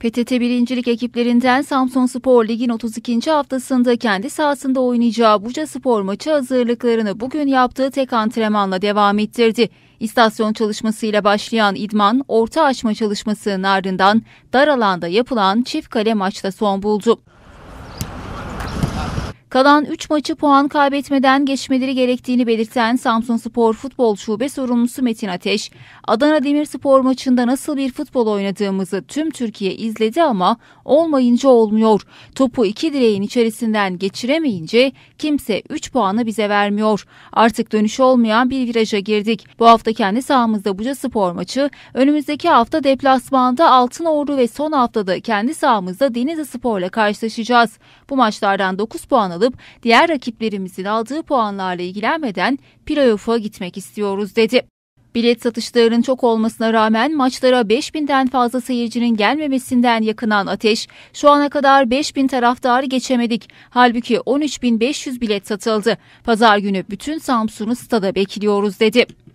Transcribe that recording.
PTT birincilik ekiplerinden Samsun Spor Lig'in 32. haftasında kendi sahasında oynayacağı Buca Spor maçı hazırlıklarını bugün yaptığı tek antrenmanla devam ettirdi. İstasyon çalışmasıyla başlayan idman, orta açma çalışmasının ardından dar alanda yapılan çift kale maçta son buldu. Kalan 3 maçı puan kaybetmeden geçmeleri gerektiğini belirten Samsun Spor Futbol Şube sorumlusu Metin Ateş, Adana Demirspor maçında nasıl bir futbol oynadığımızı tüm Türkiye izledi ama olmayınca olmuyor. Topu iki direğin içerisinden geçiremeyince kimse 3 puanı bize vermiyor. Artık dönüşü olmayan bir viraja girdik. Bu hafta kendi sahamızda Buca Spor maçı, önümüzdeki hafta deplasmanda Altınordu ve son haftada kendi sahamızda Denizli Spor'la karşılaşacağız. Bu maçlardan 9 puanı alıp diğer rakiplerimizin aldığı puanlarla ilgilenmeden playoff'a gitmek istiyoruz dedi. Bilet satışlarının çok olmasına rağmen maçlara 5000'den fazla seyircinin gelmemesinden yakınan Ateş, şu ana kadar 5000 taraftarı geçemedik. Halbuki 13.500 bilet satıldı. Pazar günü bütün Samsun'u stada bekliyoruz dedi.